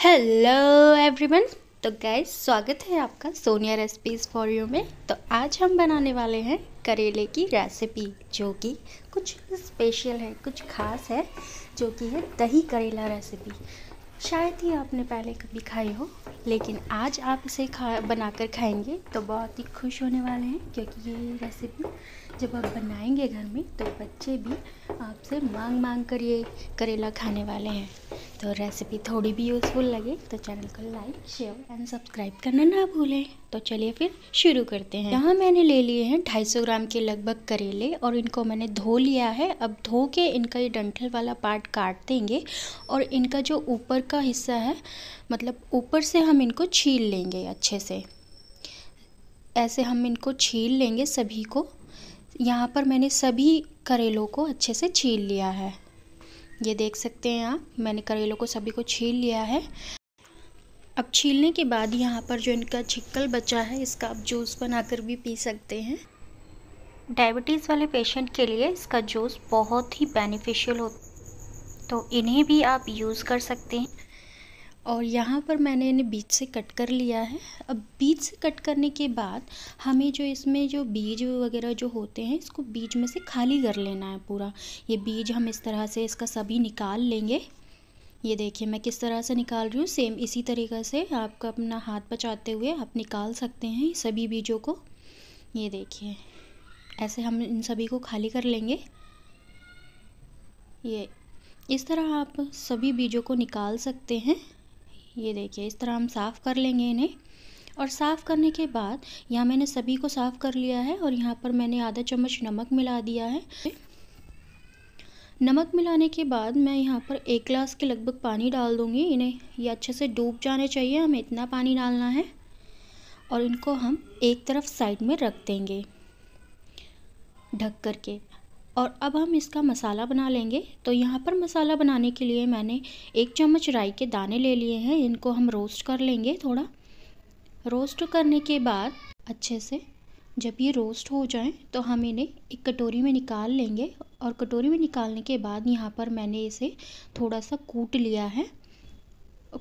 hello everyone तो gas स्वागत है आपका सोनिया रेसिपीज़ फॉर यू में तो आज हम बनाने वाले हैं करेले की रेसिपी जो कि कुछ स्पेशल है कुछ खास है जो कि है दही करेला रेसिपी शायद ही आपने पहले कभी खाई हो लेकिन आज आप इसे खा बनाकर खाएंगे तो बहुत ही खुश होने वाले हैं क्योंकि ये रेसिपी जब आप बनाएंगे घर में तो बच्चे भी आपसे मांग मांग कर ये करेला खाने वाले हैं तो रेसिपी थोड़ी भी यूज़फुल लगे तो चैनल को लाइक शेयर एंड सब्सक्राइब करना ना भूलें तो चलिए फिर शुरू करते हैं यहाँ मैंने ले लिए हैं 250 ग्राम के लगभग करेले और इनको मैंने धो लिया है अब धो के इनका ये डंठल वाला पार्ट काट देंगे और इनका जो ऊपर का हिस्सा है मतलब ऊपर से हम इनको छील लेंगे अच्छे से ऐसे हम इनको छील लेंगे सभी को यहाँ पर मैंने सभी करेलों को अच्छे से छील लिया है ये देख सकते हैं आप मैंने करेलों को सभी को छील लिया है अब छीलने के बाद यहाँ पर जो इनका छिक्कल बचा है इसका आप जूस बनाकर भी पी सकते हैं डायबिटीज़ वाले पेशेंट के लिए इसका जूस बहुत ही बेनिफिशियल हो तो इन्हें भी आप यूज़ कर सकते हैं और यहाँ पर मैंने इन्हें बीच से कट कर लिया है अब बीच से कट करने के बाद हमें जो इसमें जो बीज वगैरह जो होते हैं इसको बीज में से खाली कर लेना है पूरा ये बीज हम इस तरह से इसका सभी निकाल लेंगे ये देखिए मैं किस तरह से निकाल रही हूँ सेम इसी तरीक़े से आपका अपना हाथ बचाते हुए आप निकाल सकते हैं सभी बीजों को ये देखिए ऐसे हम इन सभी को खाली कर लेंगे ये इस तरह आप सभी बीजों को निकाल सकते हैं ये देखिए इस तरह हम साफ़ कर लेंगे इन्हें और साफ़ करने के बाद यहाँ मैंने सभी को साफ़ कर लिया है और यहाँ पर मैंने आधा चम्मच नमक मिला दिया है नमक मिलाने के बाद मैं यहाँ पर एक ग्लास के लगभग पानी डाल दूँगी इन्हें ये अच्छे से डूब जाने चाहिए हमें इतना पानी डालना है और इनको हम एक तरफ साइड में रख देंगे ढक करके और अब हम इसका मसाला बना लेंगे तो यहाँ पर मसाला बनाने के लिए मैंने एक चम्मच राई के दाने ले लिए हैं इनको हम रोस्ट कर लेंगे थोड़ा रोस्ट करने के बाद अच्छे से जब ये रोस्ट हो जाएं तो हम इन्हें एक कटोरी में निकाल लेंगे और कटोरी में निकालने के बाद यहाँ पर मैंने इसे थोड़ा सा कूट लिया है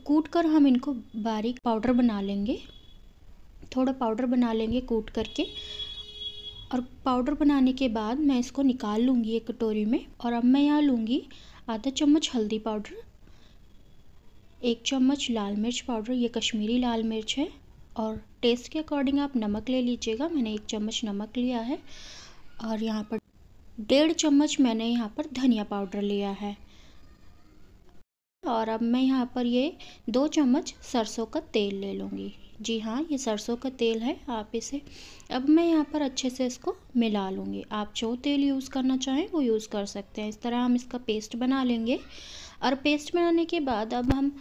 कूट कर हम इनको बारीक पाउडर बना लेंगे थोड़ा पाउडर बना लेंगे कूट करके और पाउडर बनाने के बाद मैं इसको निकाल लूँगी एक कटोरी में और अब मैं यहाँ लूँगी आधा चम्मच हल्दी पाउडर एक चम्मच लाल मिर्च पाउडर ये कश्मीरी लाल मिर्च है और टेस्ट के अकॉर्डिंग आप नमक ले लीजिएगा मैंने एक चम्मच नमक लिया है और यहाँ पर डेढ़ चम्मच मैंने यहाँ पर धनिया पाउडर लिया है और अब मैं यहाँ पर ये दो चम्मच सरसों का तेल ले लूँगी जी हाँ ये सरसों का तेल है आप इसे अब मैं यहाँ पर अच्छे से इसको मिला लूँगी आप जो तेल यूज़ करना चाहें वो यूज़ कर सकते हैं इस तरह हम इसका पेस्ट बना लेंगे और पेस्ट बनाने के बाद अब हम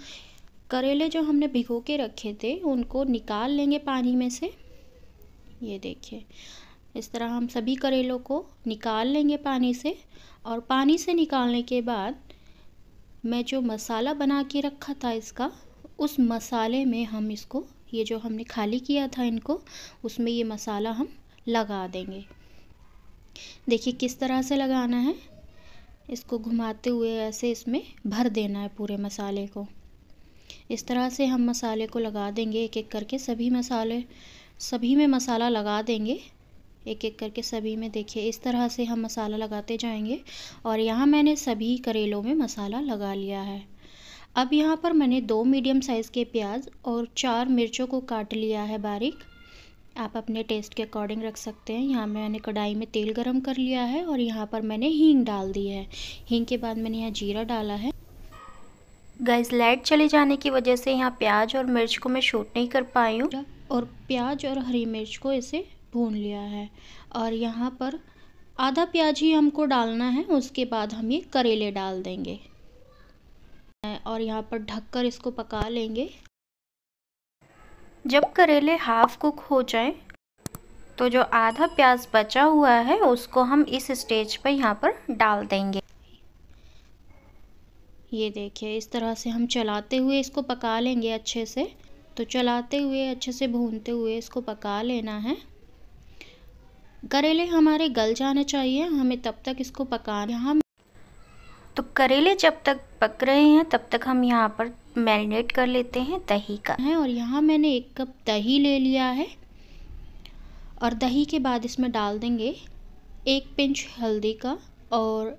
करेले जो हमने भिगो के रखे थे उनको निकाल लेंगे पानी में से ये देखिए इस तरह हम सभी करेलों को निकाल लेंगे पानी से और पानी से निकालने के बाद मैं जो मसाला बना के रखा था इसका उस मसाले में हम इसको ये जो हमने खाली किया था इनको उसमें ये मसाला हम लगा देंगे देखिए किस तरह से लगाना है इसको घुमाते हुए ऐसे इसमें भर देना है पूरे मसाले को इस तरह से हम मसाले को लगा देंगे एक एक करके सभी मसाले सभी में मसाला लगा देंगे एक एक करके सभी में देखिए इस तरह से हम मसाला लगाते जाएंगे और यहाँ मैंने सभी करेलों में मसाला लगा लिया है अब यहाँ पर मैंने दो मीडियम साइज़ के प्याज और चार मिर्चों को काट लिया है बारीक आप अपने टेस्ट के अकॉर्डिंग रख सकते हैं यहाँ मैंने कढ़ाई में तेल गरम कर लिया है और यहाँ पर मैंने हींग डाल दी है हींग के बाद मैंने यहाँ जीरा डाला है गैस लाइट चले जाने की वजह से यहाँ प्याज और मिर्च को मैं शूट नहीं कर पाई हूँ और प्याज और हरी मिर्च को इसे भून लिया है और यहाँ पर आधा प्याज ही हमको डालना है उसके बाद हम ये करेले डाल देंगे और यहाँ पर ढककर इसको पका लेंगे जब करेले हाफ कुक हो जाए तो जो आधा प्याज बचा हुआ है उसको हम इस स्टेज पर यहाँ पर डाल देंगे ये देखिए इस तरह से हम चलाते हुए इसको पका लेंगे अच्छे से तो चलाते हुए अच्छे से भूनते हुए इसको पका लेना है करेले हमारे गल जाने चाहिए हमें तब तक इसको पकाना हम तो करेले जब तक पक रहे हैं तब तक हम यहाँ पर मैरिनेट कर लेते हैं दही का है और यहाँ मैंने एक कप दही ले लिया है और दही के बाद इसमें डाल देंगे एक पिंच हल्दी का और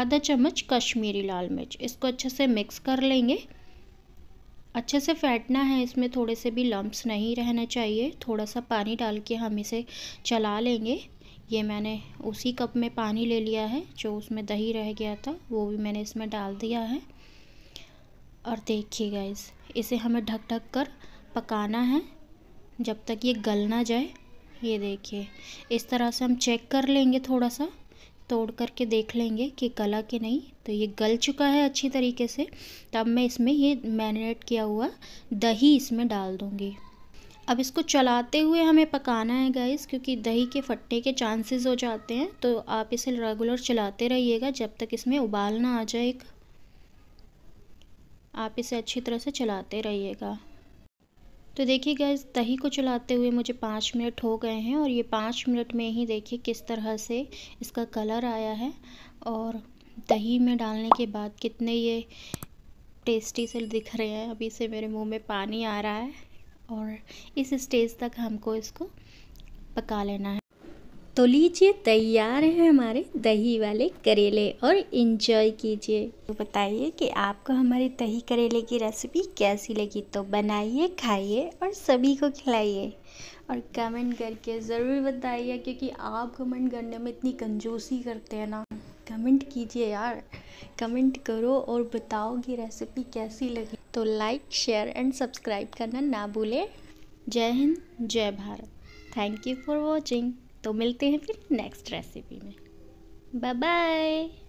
आधा चम्मच कश्मीरी लाल मिर्च इसको अच्छे से मिक्स कर लेंगे अच्छे से फैटना है इसमें थोड़े से भी लम्ब्स नहीं रहना चाहिए थोड़ा सा पानी डाल के हम इसे चला लेंगे ये मैंने उसी कप में पानी ले लिया है जो उसमें दही रह गया था वो भी मैंने इसमें डाल दिया है और देखिए गाइस इसे हमें ढक ढक कर पकाना है जब तक ये गल ना जाए ये देखिए इस तरह से हम चेक कर लेंगे थोड़ा सा तोड़ करके देख लेंगे कि गला कि नहीं तो ये गल चुका है अच्छी तरीके से तब मैं इसमें ये मैरिनेट किया हुआ दही इसमें डाल दूँगी अब इसको चलाते हुए हमें पकाना है गैस क्योंकि दही के फटने के चांसेस हो जाते हैं तो आप इसे रेगुलर चलाते रहिएगा जब तक इसमें उबाल ना आ जाए आप इसे अच्छी तरह से चलाते रहिएगा तो देखिए गैस दही को चलाते हुए मुझे पाँच मिनट हो गए हैं और ये पाँच मिनट में ही देखिए किस तरह से इसका कलर आया है और दही में डालने के बाद कितने ये टेस्टी से दिख रहे हैं अभी से मेरे मुंह में पानी आ रहा है और इस स्टेज तक हमको इसको पका लेना है तो लीजिए तैयार हैं हमारे दही वाले करेले और इन्जॉय कीजिए तो बताइए कि आपको हमारे दही करेले की रेसिपी कैसी लगी तो बनाइए खाइए और सभी को खिलाइए और कमेंट करके ज़रूर बताइए क्योंकि आप कमेंट करने में इतनी कंजूसी करते हैं ना कमेंट कीजिए यार कमेंट करो और बताओ कि रेसिपी कैसी लगी तो लाइक शेयर एंड सब्सक्राइब करना ना भूलें Jai Hind Jai Bharat thank you for watching तो मिलते हैं फिर नेक्स्ट रेसिपी में बाय बाय